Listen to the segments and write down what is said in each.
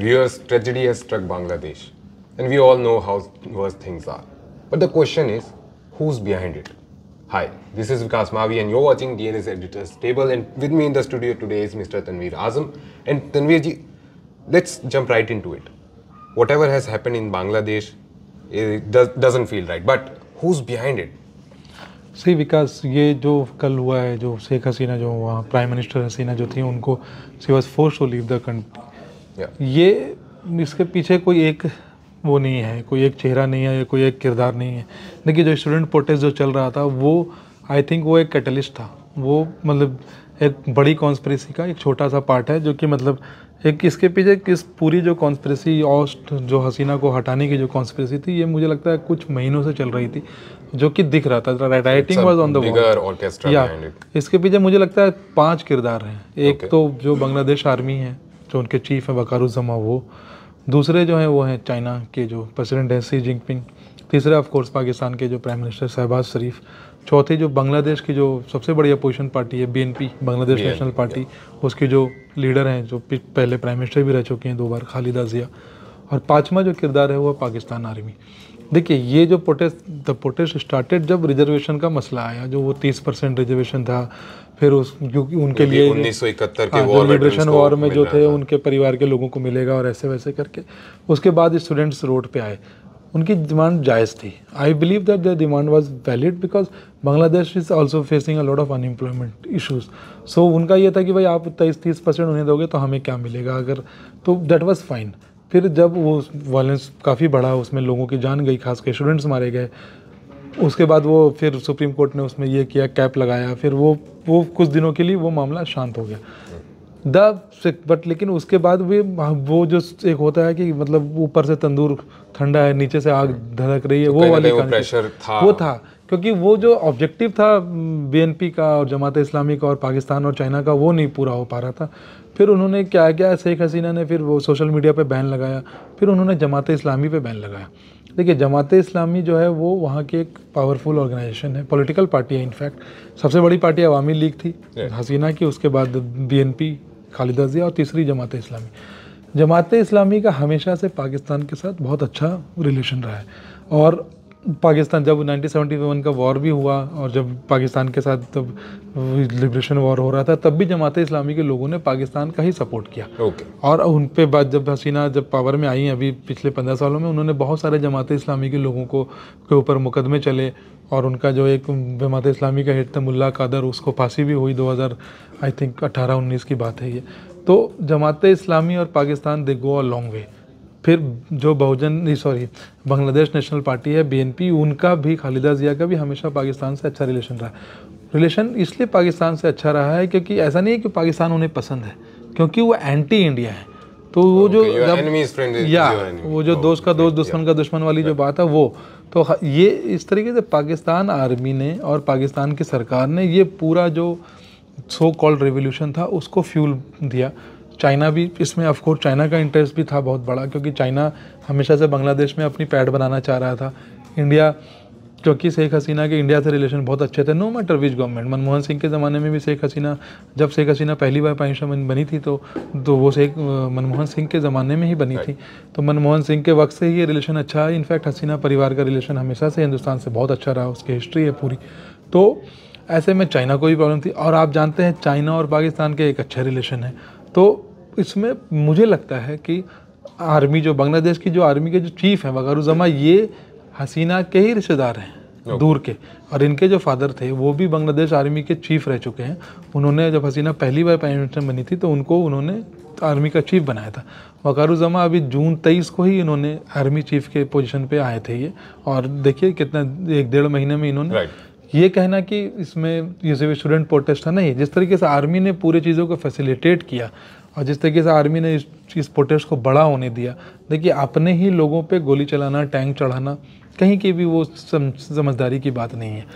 Years tragedy has struck Bangladesh, and we all know how worse things are. But the question is, who's behind it? Hi, this is Vikas Mavi and you're watching DNS Editor's Table and with me in the studio today is Mr. Tanvir Azam. And Tanvir ji, let's jump right into it. Whatever has happened in Bangladesh it eh, does, not feel right, but who's behind it? See, विकास ये जो कल हुआ है जो शेख हसीना जो वहाँ prime minister हसीना जो थी उनको she was force to leave the ये इसके पीछे कोई एक वो नहीं है कोई एक चेहरा नहीं है कोई एक किरदार नहीं है देखिए जो स्टूडेंट प्रोटेस्ट जो चल रहा था वो आई थिंक वो एक कैटलिस्ट था वो मतलब एक बड़ी कॉन्स्परेसी का एक छोटा सा पार्ट है जो कि मतलब एक इसके पीछे किस पूरी जो कॉन्स्परेसी ऑस्ट जो हसीना को हटाने की जो कॉन्स्परेसी थी ये मुझे लगता है कुछ महीनों से चल रही थी जो कि दिख रहा था राइटिंग वाज ऑन द या इसके पीछे मुझे लगता है पांच किरदार हैं एक okay. तो जो बांग्लादेश आर्मी है जो तो उनके चीफ हैं वकारुजमा वो दूसरे जो हैं वो हैं चाइना के जो प्रेसिडेंट हैं सी जिनपिंग तीसरे कोर्स पाकिस्तान के जो प्राइम मिनिस्टर शहबाज शरीफ चौथे जो बांग्लादेश की जो सबसे बड़ी अपोजिशन पार्टी है बीएनपी बांग्लादेश नेशनल पार्टी उसके जो लीडर हैं जो पहले प्राइम मिनिस्टर भी रह चुके हैं दो बार खालिदा जिया और पाँचवा जो किरदार है वो पाकिस्तान आर्मी देखिए ये जो प्रोटेस्ट द प्रोटेस्ट स्टार्टेड जब रिजर्वेशन का मसला आया जो वो तीस परसेंट रिजर्वेशन था फिर उस क्योंकि उनके लिए उन्नीस के वॉर लिबरेशन वॉर में जो थे उनके परिवार के लोगों को मिलेगा और ऐसे वैसे करके उसके बाद स्टूडेंट्स रोड पे आए उनकी डिमांड जायज़ थी I believe that their demand was valid because Bangladesh is also facing a lot of unemployment issues so उनका यह था कि भाई आप तेईस तीस परसेंट उन्हें दोगे तो हमें क्या मिलेगा अगर तो दैट वॉज़ फाइन फिर जब वो वायलेंस काफ़ी बढ़ा उसमें लोगों की जान गई खास के स्टूडेंट्स मारे गए उसके बाद वो फिर सुप्रीम कोर्ट ने उसमें ये किया कैप लगाया फिर वो वो कुछ दिनों के लिए वो मामला शांत हो गया द बट लेकिन उसके बाद भी हाँ, वो जो एक होता है कि मतलब ऊपर से तंदूर ठंडा है नीचे से आग हम्म। धड़क रही है तो वो वाली वो प्रेशर था वो था क्योंकि वो जो ऑब्जेक्टिव था बीएनपी का और जमात इस्लामी का और पाकिस्तान और चाइना का वो नहीं पूरा हो पा रहा था फिर उन्होंने क्या किया शेख हसीना ने फिर वो सोशल मीडिया पे बैन लगाया फिर उन्होंने जमात इस्लामी पे बैन लगाया देखिए जमात इस्लामी जो है वो वहाँ की एक पावरफुल ऑर्गेनाइजेशन है पॉलिटिकल पार्टी है इनफैक्ट सबसे बड़ी पार्टी अवामी लीग थी हसीना की उसके बाद बी खालिदा जिया और तीसरी जमात इस्लामी जमात इस्लामी का हमेशा से पाकिस्तान के साथ बहुत अच्छा रिलेशन रहा है और पाकिस्तान जब 1971 का वॉर भी हुआ और जब पाकिस्तान के साथ तब लिब्रेशन वॉर हो रहा था तब भी जमात इस्लामी के लोगों ने पाकिस्तान का ही सपोर्ट किया okay. और उन पे बाद जब हसीना जब पावर में आई अभी पिछले पंद्रह सालों में उन्होंने बहुत सारे जमात इस्लामी के लोगों को के ऊपर मुकदमे चले और उनका जो एक जमात इस्लामी का हिट था मुल्ला कादर उसको फांसी भी हुई दो आई थिंक अट्ठारह उन्नीस की बात है ये तो जमात इस्लामी और पाकिस्तान दे गो अ लॉन्ग वे फिर जो बहुजन नहीं सॉरी बांग्लादेश नेशनल पार्टी है बीएनपी उनका भी खालिदा जिया का भी हमेशा पाकिस्तान से अच्छा रिलेशन रहा रिलेशन इसलिए पाकिस्तान से अच्छा रहा है क्योंकि ऐसा नहीं है कि पाकिस्तान उन्हें पसंद है क्योंकि वो एंटी इंडिया है तो वो जो या वो जो oh, दोस्त का दोस्त दुश्मन का दुश्मन वाली जो बात है वो तो ये इस तरीके से पाकिस्तान आर्मी ने और पाकिस्तान की सरकार ने ये पूरा जो सो कॉल्ड रेवोल्यूशन था उसको फ्यूल दिया चाइना भी इसमें ऑफकोर्स चाइना का इंटरेस्ट भी था बहुत बड़ा क्योंकि चाइना हमेशा से बांग्लादेश में अपनी पैड बनाना चाह रहा था इंडिया क्योंकि शेख हसीना के इंडिया से रिलेशन बहुत अच्छे थे no matter which government Manmohan Singh के ज़माने में भी शेख हसीना जब शेख हसीना पहली बार प्राइम बनी थी तो तो वो शेख मनमोहन सिंह के ज़माने में ही बनी थी तो मनमोहन सिंह के वक्त से ही ये रिलेशन अच्छा है इनफैक्ट हसीना परिवार का रिलेशन हमेशा से हिंदुस्तान से बहुत अच्छा रहा उसकी हिस्ट्री है पूरी तो ऐसे में चाइना को भी प्रॉब्लम थी और आप जानते हैं चाइना और पाकिस्तान के एक अच्छे रिलेशन है तो इसमें मुझे लगता है कि आर्मी जो बांग्लादेश की जो आर्मी के जो चीफ हैं वगारुजमा ये हसीना के ही रिश्तेदार हैं दूर के और इनके जो फादर थे वो भी बांग्लादेश आर्मी के चीफ रह चुके हैं उन्होंने जब हसीना पहली बार प्राइम मिनिस्टर बनी थी तो उनको उन्होंने आर्मी का चीफ बनाया था वकारुजमा अभी जून तेईस को ही इन्होंने आर्मी चीफ के पोजीशन पे आए थे ये और देखिए कितना एक डेढ़ महीने में इन्होंने right. ये कहना कि इसमें ये स्टूडेंट प्रोटेस्ट है नहीं जिस तरीके से आर्मी ने पूरी चीज़ों को फैसिलिटेट किया और जिस तरीके से आर्मी ने इस इस प्रोटेस्ट को बड़ा होने दिया देखिए अपने ही लोगों पे गोली चलाना टैंक चढ़ाना कहीं की भी वो समझदारी की बात नहीं है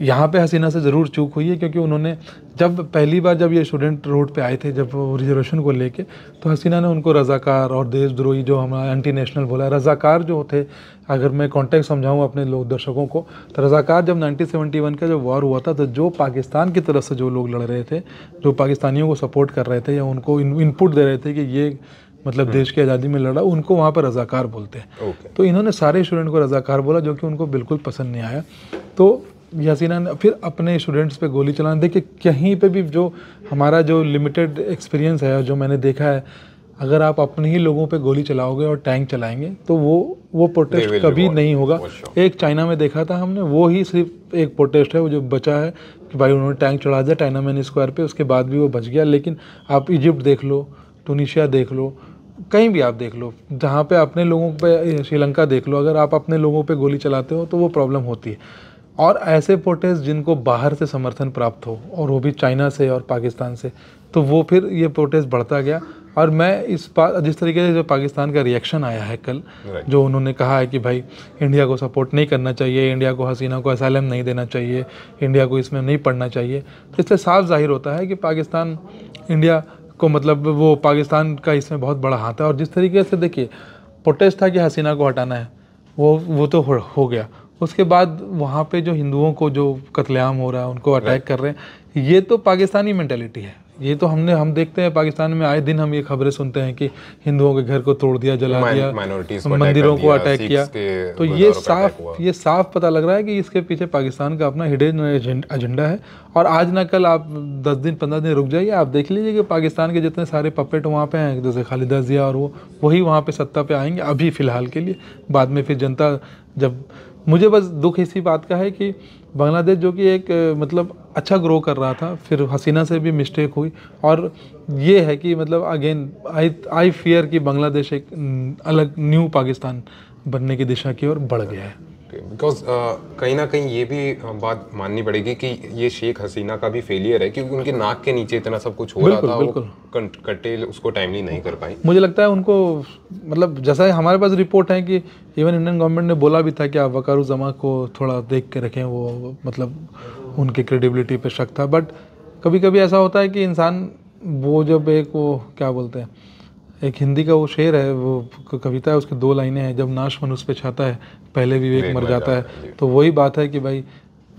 यहाँ पे हसीना से ज़रूर चूक हुई है क्योंकि उन्होंने जब पहली बार जब ये स्टूडेंट रोड पे आए थे जब वो रिजर्वेशन को लेके तो हसीना ने उनको रज़ाकार और देशद्रोही जो हमारा एंटी नेशनल बोला रज़ाकार जो थे अगर मैं कॉन्टेक्ट समझाऊँ अपने लोग दर्शकों को तो रज़ाकार जब 1971 का जब वॉर हुआ था तो जो पाकिस्तान की तरफ से जो लोग लड़ रहे थे जो पाकिस्तानियों को सपोर्ट कर रहे थे या उनको इनपुट दे रहे थे कि ये मतलब हम्म। देश की आज़ादी में लड़ा उनको वहाँ पर रज़ाकार बोलते हैं okay. तो इन्होंने सारे स्टूडेंट को रज़ाकार बोला जो कि उनको बिल्कुल पसंद नहीं आया तो यासीना ने फिर अपने स्टूडेंट्स पे गोली चलाना देखिए कहीं पे भी जो हमारा जो लिमिटेड एक्सपीरियंस है जो मैंने देखा है अगर आप अपने ही लोगों पे गोली चलाओगे और टैंक चलाएंगे तो वो वो प्रोटेस्ट कभी नहीं होगा एक चाइना में देखा था हमने वो ही सिर्फ एक प्रोटेस्ट है वो जो बचा है कि भाई उन्होंने टैंक चढ़ा दिया चाइना मैन स्क्वायर पर उसके बाद भी वो बच गया लेकिन आप इजिप्ट देख लो टूनिशिया देख लो कहीं भी आप देख लो जहाँ पे अपने लोगों पे श्रीलंका देख लो अगर आप अपने लोगों पे गोली चलाते हो तो वो प्रॉब्लम होती है और ऐसे प्रोटेस्ट जिनको बाहर से समर्थन प्राप्त हो और वो भी चाइना से और पाकिस्तान से तो वो फिर ये प्रोटेस्ट बढ़ता गया और मैं इस बात जिस तरीके से जो पाकिस्तान का रिएक्शन आया है कल जो उन्होंने कहा है कि भाई इंडिया को सपोर्ट नहीं करना चाहिए इंडिया को हसीना को असैलम नहीं देना चाहिए इंडिया को इसमें नहीं पढ़ना चाहिए तो इससे साफ जाहिर होता है कि पाकिस्तान इंडिया को मतलब वो पाकिस्तान का इसमें बहुत बड़ा हाथ है और जिस तरीके से देखिए प्रोटेस्ट था कि हसीना को हटाना है वो वो तो हो, हो गया उसके बाद वहाँ पे जो हिंदुओं को जो कत्लेआम हो रहा है उनको अटैक कर रहे हैं ये तो पाकिस्तानी मैंटेलिटी है ये तो हमने हम देखते हैं पाकिस्तान में आए दिन हम ये खबरें सुनते हैं कि हिंदुओं के घर को तोड़ दिया जला दिया मंदिरों को अटैक किया तो ये साफ ये साफ पता लग रहा है कि इसके पीछे पाकिस्तान का अपना हिडन एजेंडा है और आज ना कल आप दस दिन पंद्रह दिन रुक जाइए आप देख लीजिए कि पाकिस्तान के जितने सारे पपेट वहाँ पे हैं जैसे खालिदा जिया और वो वही वहाँ पे सत्ता पे आएंगे अभी फ़िलहाल के लिए बाद में फिर जनता जब मुझे बस दुख इसी बात का है कि बांग्लादेश जो कि एक मतलब अच्छा ग्रो कर रहा था फिर हसीना से भी मिस्टेक हुई और ये है कि मतलब अगेन आई आई फियर कि बांग्लादेश एक अलग न्यू पाकिस्तान बनने की दिशा की ओर बढ़ गया है बिकॉज uh, कहीं ना कहीं ये भी uh, बात माननी पड़ेगी कि ये शेख हसीना का भी फेलियर है क्योंकि उनके नाक के नीचे इतना सब कुछ हो रहा था बिल्कुल कटेल उसको टाइमली नहीं कर पाई मुझे लगता है उनको मतलब जैसा हमारे पास रिपोर्ट है कि इवन इंडियन गवर्नमेंट ने बोला भी था कि आप जमा को थोड़ा देख के रखें वो मतलब उनके क्रेडिबिलिटी पे शक था बट कभी कभी ऐसा होता है कि इंसान वो जब एक वो क्या बोलते हैं एक हिंदी का वो शेर है वो कविता है उसके दो लाइनें हैं जब नाश मन उस पर छाता है पहले भी विवेक मर जाता है तो वही बात है कि भाई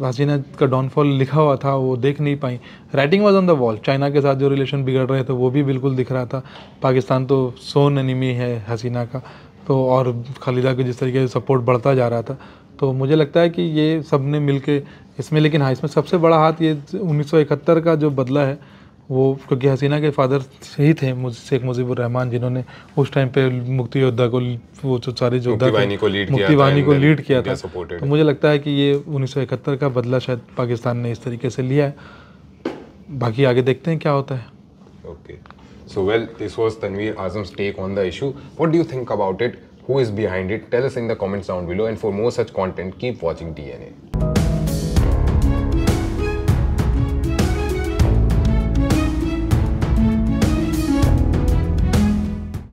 हसीना का डाउनफॉल लिखा हुआ था वो देख नहीं पाई writing was on the wall China के साथ जो रिलेशन बिगड़ रहे थे वो भी बिल्कुल दिख रहा था पाकिस्तान तो सोन एनिमी है हसीना का तो और खालिदा के जिस तरीके से सपोर्ट बढ़ता जा रहा था तो मुझे लगता है कि ये सब ने मिल इसमें लेकिन हाँ इसमें सबसे बड़ा हाथ ये उन्नीस का जो बदला है वो क्योंकि हसीना के फादर ही थे शेख मुजीबुर रहमान जिन्होंने उस टाइम पे मुक्ति योद्धा को वो जो सारे योद्धा को लीड मुक्ति वाहिनी को लीड किया था तो मुझे लगता है कि ये उन्नीस का बदला शायद पाकिस्तान ने इस तरीके से लिया है बाकी आगे देखते हैं क्या होता है okay so well this was Tanvir Azam's take on the issue what do you think about it who is behind it tell us in the comments down below and for more such content keep watching DNA